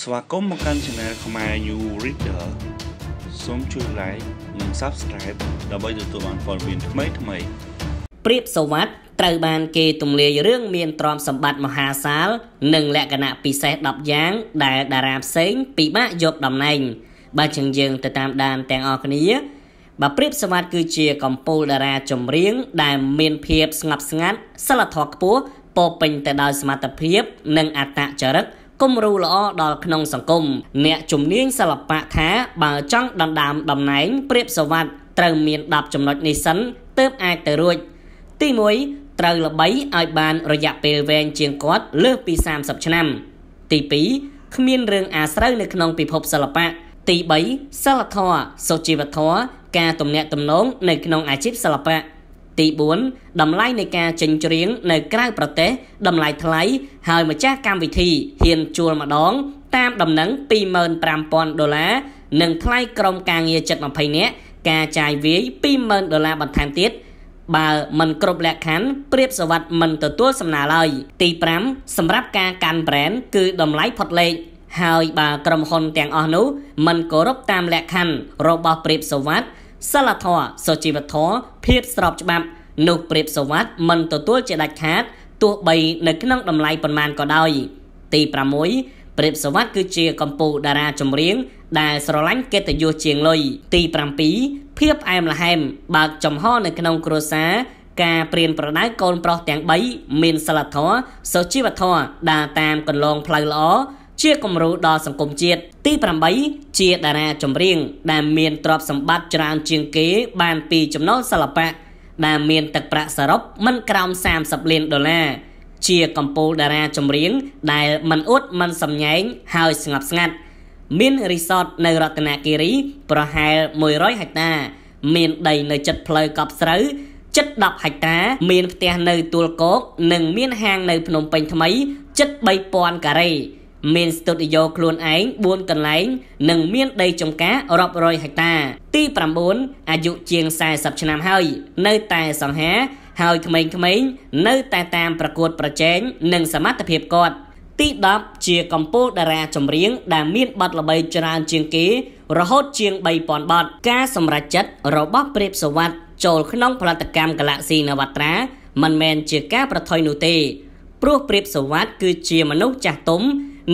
ស្វាគមន៍មកកាន់ Channel ខ្មែរ New Reader សូមជួយ Like និង Subscribe ដើម្បីទទួលបានព័ត៌មានថ្មីថ្មីព្រៀបសវັດត្រូវបានគេទម្លាយរឿងមានទ្រព្យសម្បត្តិមហាសាល និងលក្ខណៈពិសេស10យ៉ាងដែលតារាផ្សេងពិបាកយកតំណែងបើជាងយើងទៅតាមដានទាំងអស់គ្នាបើព្រៀបសវັດគឺជាកំពូលតារាចម្រៀង ដែលមានភាពស្ងប់ស្ងាត់សិលធម៌ខ្ពស់ពោពេញទៅដោយសមត្ថភាព និងអត្តចរិយាគមន៍រੂល្អដល់ក្នុងសង្គមអ្នកជំនាញសិល្បៈថាបើចង់ដណ្ដើមតំណែងព្រាបសវត្ថត្រូវមាន10ចំណុចនេះសិនទើបអាចទៅរួច ទី1ត្រូវល្បីឲ្យបានរយៈពេលវែងជាងគាត់លើសពី30ឆ្នាំទី2គ្មានរឿងអាស្រូវនៅក្នុងពិភពសិល្បៈទី3សិលធម៌សុជីវធម៌ការទំនាក់ទំនងនៅក្នុងអាជីពសិល្បៈទី4តម្លៃនៃការចិញ្ច្រៀងនៅក្រៅប្រទេសតម្លៃថ្លៃហើយម្ចាស់កម្មវិធីហ៊ានជួលម្ដង តាម ដំណឹង25,000ដុល្លារនិងថ្លៃក្រុមការងារចិត្ត20នាក់ការចាយវាយ20,000ដុល្លារបន្ថែមទៀតបើ មិនគ្រប់លក្ខខណ្ឌប្រៀបសវត្ថមិនទទួលសំណើឡើយទី5សម្រាប់ការកាន់ brand គឺតម្លៃផុតលេខហើយបើក្រុមហ៊ុនទាំងអស់នោះ មិនគោរពតាមលក្ខខណ្ឌរបស់ប្រៀបសវត្ថសិលធម៌សុជីវធម៌ភាពស្របច្បាប់នោះព្រៀបសវត្តមិនទទួលជាដាច់ខាតទោះបីនៅក្នុងតម្លៃប៉ុន្មានក៏ដោយទី6ព្រៀបសវត្តគឺជាកម្ពុជាតារាចម្រៀងដែលស្រឡាញ់កិត្តិយសជាងលុយទី7ភាពផ្អែមល្ហែមបើកចំហនៅក្នុងគ្រួសារការព្រៀនប្រដៅកូនប្រុសទាំង3មានសិលធម៌សុជីវធម៌ដើរតាមកន្លងផ្លូវល្អជាគំរូដល់សង្គមជាតិទី8ជាតារាចម្រៀងដែលមានទ្រព្យសម្បត្តិច្រើនជាងគេ បានពីចំណោទសិល្បៈដែលមានទឹកប្រាក់សរុបមិនក្រោម30លានដុល្លារជាកំពូលតារាចម្រៀងដែលមិនអួតមិនសំញែងហើយស្ងប់ស្ងាត់មានរីសតនៅរតនគិរីប្រហែល100ហិកតាមានដីនៅចិត្តផ្លូវកប់ស្រូវជិត10ហិកតាមានផ្ទះនៅទួលគោកនិងមានហាងនៅភ្នំពេញថ្មីជិត3000ការ៉េមានស្ទូឌីយោខ្លួនឯង4កន្លែងនិងមានដីចម្ការរាប់រយហិកតា ទី9អាយុជាង40ឆ្នាំហើយ នៅតែសង្ហាហើយក្មេងៗនៅតែតាមប្រកួតប្រជែងនិងសមត្ថភាពគាត់ទី10ជាកម្ពុជាតារាចម្រៀងដែលមានប័ណ្ណល្បីច្រើនជាងគេ រហូត ជាង3000ប័ណ្ណការសម្រេចចិត្តរបស់ព្រាបសវັດចូលក្នុងផលិតកម្ម Galaxy នវត្រាមិនមែនជាការប្រថុយនោះទេព្រោះព្រាបសវັດគឺជាមនុស្សចាស់ទុំ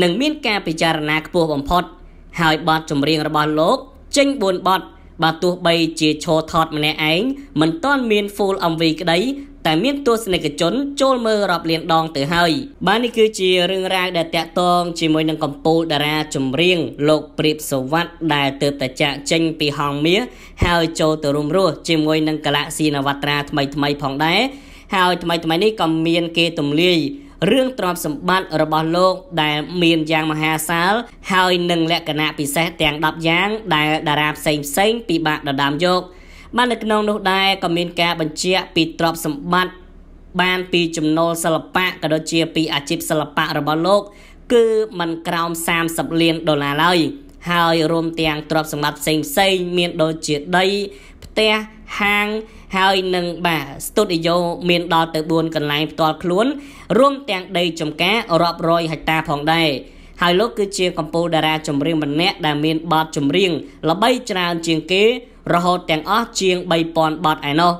និងមានការពិចារណាខ្ពស់បំផុតហើយបទចម្រៀងរបស់លោកចេញ4បទបើទោះបីជាឈរថតម្នាក់ឯងមិនទាន់មាន full MV ក្តីតែមានទស្សនិកជន ចូលមើលរាប់លានដងទៅហើយ បាទនេះគឺជារឿងរ៉ាវដែលតាក់ទងជាមួយនឹងកំពូលតារាចម្រៀងលោកព្រាបសវັດដែលទើបតែចាក់ចេញ ពីហងមាសហើយចូលទៅរួមរស់ជាមួយនឹង Galaxy Navatra ថ្មីថ្មី ផងដែរហើយថ្មីថ្មីនេះក៏មានគេទំលាយរឿងទ្រព្យសម្បត្តិរបស់លោក ដែលមានយ៉ាងមហាសាល ហើយនឹងលក្ខណៈពិសេសទាំង10យ៉ាងដែលតារាផ្សេងផ្សេងពិបាកដណ្ដើមយកបាននៅក្នុងនោះដែរក៏មានការបញ្ជាក់ពីទ្រព្យសម្បត្តិបានពីចំណូលសិល្បៈក៏ដូចជាពីអាជីពសិល្បៈរបស់លោក គឺมันក្រោម30លានដុល្លារឡើយហើយរួមទាំងទ្រព្យសម្បត្តិផ្សេងផ្សេងមានដូចជាដីទះហាងហើយនឹងបាទស្ទូឌីយ៉ូមានដល់ទៅ4កន្លែងផ្ទាល់ខ្លួនរួមទាំងដីចំការរាប់រយហិកតាផងដែរហើយលោកគឺជាកម្ពុជាតារាចម្រៀងម្នាក់ដែលមានបទចម្រៀងល្បីច្រើនជាងគេរហូតទាំងអស់ជាង3000បទឯណោះ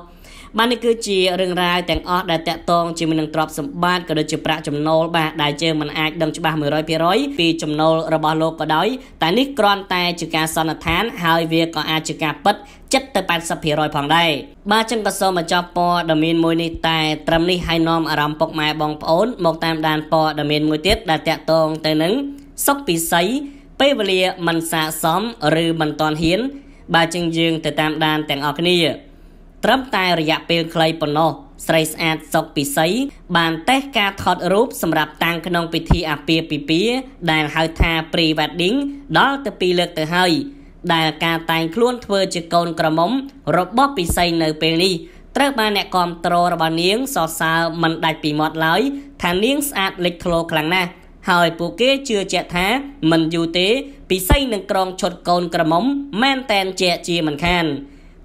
បាននេះគឺជារឿងរ៉ាវទាំងអស់ដែលតាក់ទងជាមួយនឹងទ្រព្យសម្បត្តិក៏ដូចជាប្រាក់ចំណូលបាទដែលយើងមិនអាចដឹងច្បាស់100%ពីចំណូលរបស់លោកក៏ដោយតែនេះគ្រាន់តែជាការសន្និដ្ឋាន ហើយវាក៏អាចជាការពិត70ទៅ80%ផងដែរបាទចឹងក៏សូមបញ្ចប់ព័ត៌មានមួយនេះតែត្រឹមនេះហើយនាំអារម្មណ៍ពុកម៉ែបងប្អូន មកតាមដានព័ត៌មានមួយទៀតដែលតាក់ទងទៅនឹងសុកពិសី ពេលវេលាមិនសាកសមឬមិនតាន់ហ៊ាន បាទចឹងយើង ទៅតាមដានទាំងអស់គ្នា ត្រឹមតែរយៈពេលខ្លីប៉ុណ្ណោះស្រីស្អាតសុកពិសី បានតេស្តការថតរូបសម្រាប់តាំងក្នុងពិធីអាពាហ៍ពិពាហ៍ដែលហៅថា Pre-wedding ដល់ទៅ2លើកទៅហើយដែលការតែងខ្លួនធ្វើជាកូនក្រមុំ របស់ពិសីនៅពេលនេះត្រូវបានអ្នកគាំទ្ររបស់នាងសរសើរមិនដាច់ពីមាត់ឡើយថានាងស្អាតលេចធ្លោខ្លាំងណាស់ហើយពួកគេជឿជាក់ថា មិនយូរទេ ពិសីនឹងក្រងឈុតកូនក្រមុំមែនតែនជាជាមិនខាន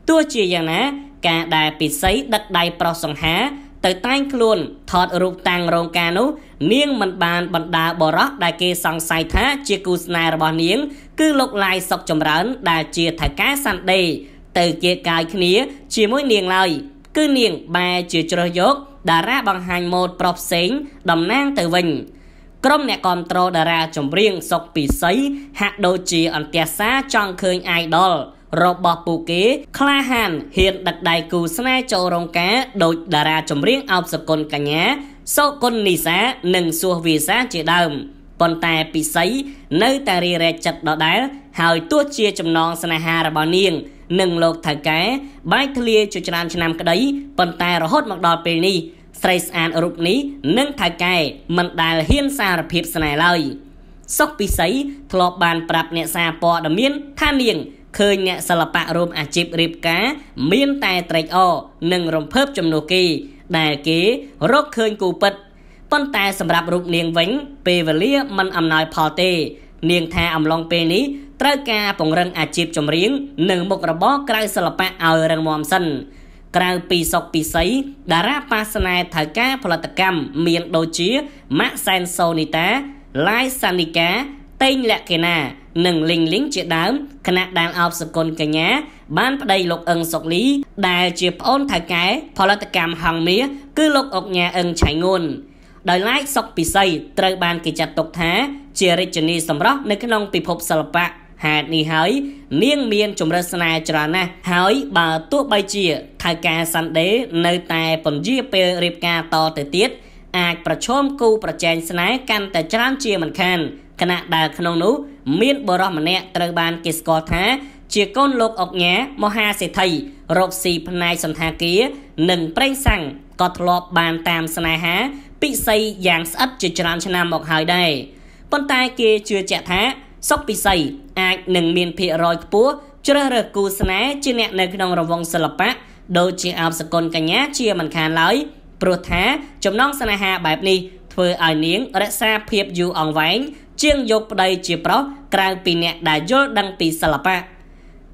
ទោះជាយ៉ាងណាការដែលពិសីដឹកដៃប្រុសសង្ហា ទៅតែងខ្លួន ថតរូបតាំងរោងការនោះនាងមិនបានបណ្ដាបរោះដែល គេសង្ស័យថាជាគូស្នេហ៍របស់នាងគឺលោកឡាយសុកចម្រើនដែលជាថៅកែសាន់ដេទៅជាកាយគ្នា ជាមួយនាងឡើយគឺនាង បែជាជ្រើសយកតារាបង្ហាញម៉ូដប្រុសផ្សេងតំណាងទៅវិញក្រុមអ្នកគ្រប់គ្រងតារាចម្រៀងសុកពិសី ហាក់ដូចជាអន្ទះសាចង់ឃើញ idol របស់ពួកគេក្លាហានហ៊ានដឹកដៃគូស្នេហ៍ចូលរោងការដោយតារាចម្រៀងអោបសកុនកញ្ញាសូកុននីសា និងសួសវីសាជាដើម។ប៉ុន្តែពិសីនៅតែរារែកចិត្តដដែល ហើយទោះជាចំណងស្នេហារបស់នាងនិងលោកថៅកែបែកធ្លាយជាច្រើនឆ្នាំក្តីប៉ុន្តែរហូតមកដល់ពេលនេះ ស្រីស្អាតរូបនេះនិងថៅកែមិនដែលហ៊ានសារភាពស្នេហ៍ឡើយសុកពិសីធ្លាប់បានប្រាប់អ្នកសារព័ត៌មានថានាង ឃើញអ្នកសិល្បៈរួមអាជីពរៀបការ មានតែត្រេកអរនិងរំភើបចំនួនគេដែលគេរកឃើញគូពិតប៉ុន្តែសម្រាប់រូបនាងវិញពេលវេលាមិនអំណោយផលទេ នាងថាអំឡុងពេលនេះត្រូវការពង្រឹងអាជីពចម្រៀងនិងមុខរបរក្រៅសិល្បៈឲ្យរឹងមាំសិនក្រៅពីសុកពិសីតារាប៉ាសណែត្រូវការផលិតកម្មមានដូចជាម៉ាក់សែនសូនីតាឡាយសានីកាតេងលក្ខិណា និងលីងលីងជាដើមគណៈដានអបសគុណកញ្ញា បានប្តីលោកអឹងសុកលីដែលជាប្អូនថៅកែផលិតកម្មហងមាសគឺលោកអុកញ៉ាអឹងឆៃងួនដោយឡែកសុកពិសីត្រូវបានគេចាត់ទុកថា ជារាជនីសម្រស់នៅក្នុងពិភពសិល្បៈហេតុនេះហើយនាងមានជំរើសស្នេហ៍ច្រើនណាស់ហើយបើទោះបីជាថៅការសាន់ដេនៅតែពន្យាពេលរៀបការតទៅទៀតអាចប្រឈមគូប្រជែងស្នេហ៍កាន់តែច្រើនជាមិនខានគណៈដែលក្នុងនោះមានបរិសម្នាក់ត្រូវបានគេស្គាល់ថាជាកូនលោកអុកញ៉ាមហាសេដ្ឋីរកស៊ីផ្នែកសន្តាគារនិងប្រេងសាំងក៏ធ្លាប់បានតាមស្នេហាពិសីយ៉ាងស្អិតជាច្រើនឆ្នាំមកហើយដែរប៉ុន្តែគេជឿជាក់ថាសុកពិសី អាចនឹងមានភាគរយខ្ពស់ជ្រើសរើសគូស្នេហ៍ជាអ្នកនៅក្នុងរង្វង់សិល្បៈដូចជាអបសកលកញ្ញាជាមិនខានឡើយព្រោះថាចំណងស្នេហាបែបនេះធ្វើឲ្យនាងរក្សាភាពយូរអង្វែងជាងយកប្តី ជាប្រុសក្រៅពីអ្នកដែលយល់ដឹងពីសិល្បៈ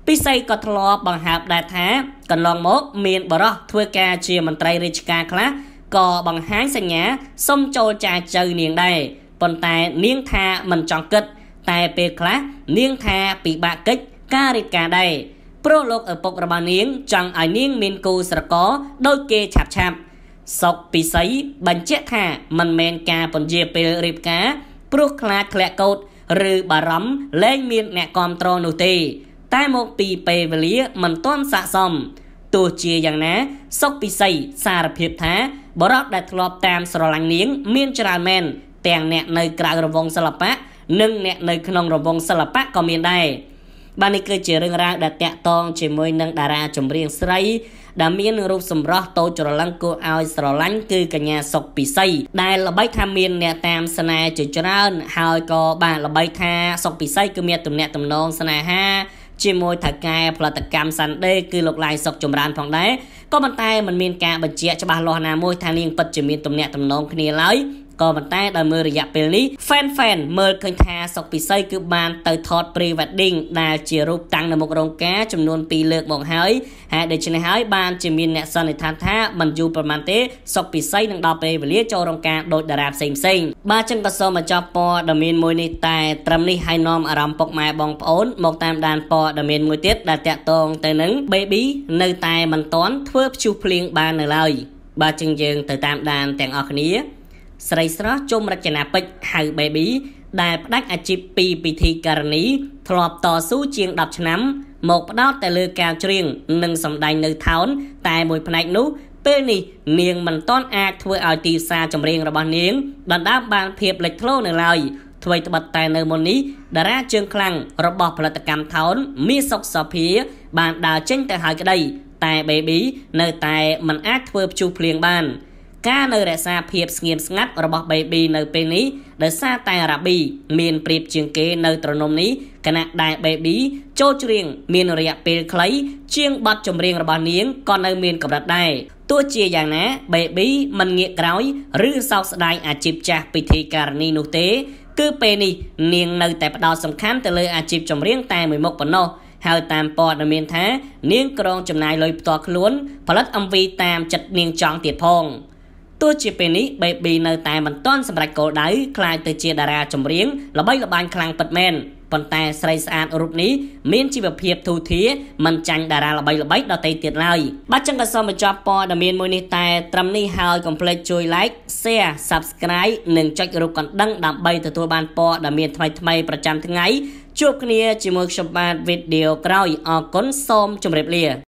ពិសីក៏ធ្លាប់បង្ហើបដែរថាកន្លងមកមានបរិះធ្វើការជាមន្ត្រីរាជការខ្លះក៏បង្ហាញសញ្ញា សុំចូលចាចៅនាងដែរប៉ុន្តែនាងថាមិនចង់គិត តែពេលខ្លះនាងថាពិបាកកិច្ចការរៀបការដែរព្រោះលោកឪពុករបស់នាងចង់ឲ្យនាងមានគូស្រករដោយគេឆាប់ឆាប់សុកពិសីបញ្ជាក់ថាមិនមែនការពន្យាពេលរៀបការព្រោះខ្លាចធ្លាក់កោតឬបារម្ភលែងមានអ្នកគ្រប់គ្រងនោះទេ តែមកពីពេលវេលាមិនទាន់ស័កសមទោះជាយ៉ាងណាសុកពិសីសារភាពថាបរិបដែលធ្លាប់តាមស្រឡាញ់នាង មានច្រើនមែនទាំងអ្នកនៅក្រៅរង្វង់សិល្បៈនិងអ្នកនៅក្នុងរង្វង់សិល្បៈក៏មានដែរបាទនេះគឺជារឿងរ៉ាវដែលតាក់ទងជាមួយនឹងតារាចម្រៀងស្រីដែលមានរូបសម្រស់តូចច្រឡឹងគួរឲ្យស្រឡាញ់គឺកញ្ញាសុកពិសី ដែលល្បីថាមានអ្នកតាមស្នេហ៍ជាច្រើន ហើយក៏បាទល្បីថាសុកពិសីគឺមានទំនាក់ទំនងស្នេហា ជាមួយថៅកែផលិតកម្មសាន់ដេ គឺលោកឡាយសុកចម្រើនផងដែរក៏ប៉ុន្តែมันមានការបញ្ជាក់ច្បាស់លាស់ណាមួយថានាងពិតជាមានទំនាក់ទំនងគ្នាឡើយក៏ប៉ុន្តែដល់មើលរយៈពេលនេះ fan fan មើលឃើញថាសុកពិសីគឺបានទៅថត pre wedding ដែលជារូបតាំងនៅមុខរោងការចំនួន2លើកមកហើយហើយដូច្នេះហើយបានជាមានអ្នកសន្និដ្ឋានថាមិនយូរប្រហែលទេសុកពិសីនឹងដល់ពេលវេលាចូលរោងការដោយតារាផ្សេងផ្សេងបាទចឹងក៏សូមបញ្ចប់ព័ត៌មានមួយនេះតែត្រឹមនេះហើយនាំអារម្មណ៍ពុកម៉ែបងប្អូនមកតាមដានព័ត៌មានមួយទៀតដែលតាក់ទងទៅនឹង baby នៅតែមិនតាន់ធ្វើព្យុះភ្លៀងបាននៅឡើយបាទចឹងយើងទៅតាមដានទាំងអស់គ្នាស្រីស្រស់ជុំរចនាពេជ្រហៅ Baby ដែល ផ្ដាច់អាជីពពីពិធីការនី ធ្លាប់តស៊ូជាង10ឆ្នាំមកផ្ដោតតែលើការច្រៀងនិងសម្ដែងនៅថោន តែមួយផ្នែកនោះពេលនេះនាងមិនទាន់អាចធ្វើឲ្យទីផ្សារចម្រៀងរបស់នាងដណ្ដើមបានភាពលេចធ្លោនៅឡើយអ្វីត្បិតតែនៅមុននេះតារាជើងខ្លាំងរបស់ផលិតកម្មថោនមីសុកសុភាបានដើរចេញទៅហើយក្តីតែ baby នៅតែមិនអាចធ្វើភ្ជុះភ្លៀងបាន។ការនៅរក្សាភាពស្ងៀមស្ងាត់របស់ baby នៅពេលនេះដោយសារតែ Arabi មានប្រៀបជាងគេនៅត្រនំនេះគណៈដែល baby ចូលច្រៀងមានរយៈពេលខ្លី ជាងបទចម្រៀងរបស់នាងក៏នៅមានកម្រិតដែរទោះជាយ៉ាងណា baby មិនងាកក្រោយឬសោកស្ដាយអាជីពចាស់ពិធីការនីនោះទេ គឺពេលនេះនាងនៅតែផ្ដោតសំខាន់ទៅលើអាជីពចម្រៀងតែមួយមុខប៉ុណ្ណោះហើយតាមព័ត៌មានថានាងក្រងចំណាយលុយផ្ទាល់ខ្លួនផលិត MV តាមចិត្តនាងចង់ទៀតផងទោះជាពេលនេះ Baby នៅតែមិនទាន់សម្រេចគោលដៅក្លាយទៅជាតារាចម្រៀងល្បីល្បាញខ្លាំងពិតមែនប៉ុន្តែស្រីស្អាតរូបនេះមានជីវភាពធូរធារមិនចាញ់តារាល្បីល្បីដទៃទៀតឡើយបាទចឹងក៏សូមបញ្ចប់ព័ត៌មានមួយនេះតែត្រឹមនេះហើយកុំភ្លេចជួយ like share subscribe និងចុចរូបកណ្ដឹងដើម្បីទទួលបានព័ត៌មានថ្មីៗប្រចាំថ្ងៃជួបគ្នាជាមួយខ្ញុំបាទវីដេអូក្រោយអរគុណសូមជម្រាបលា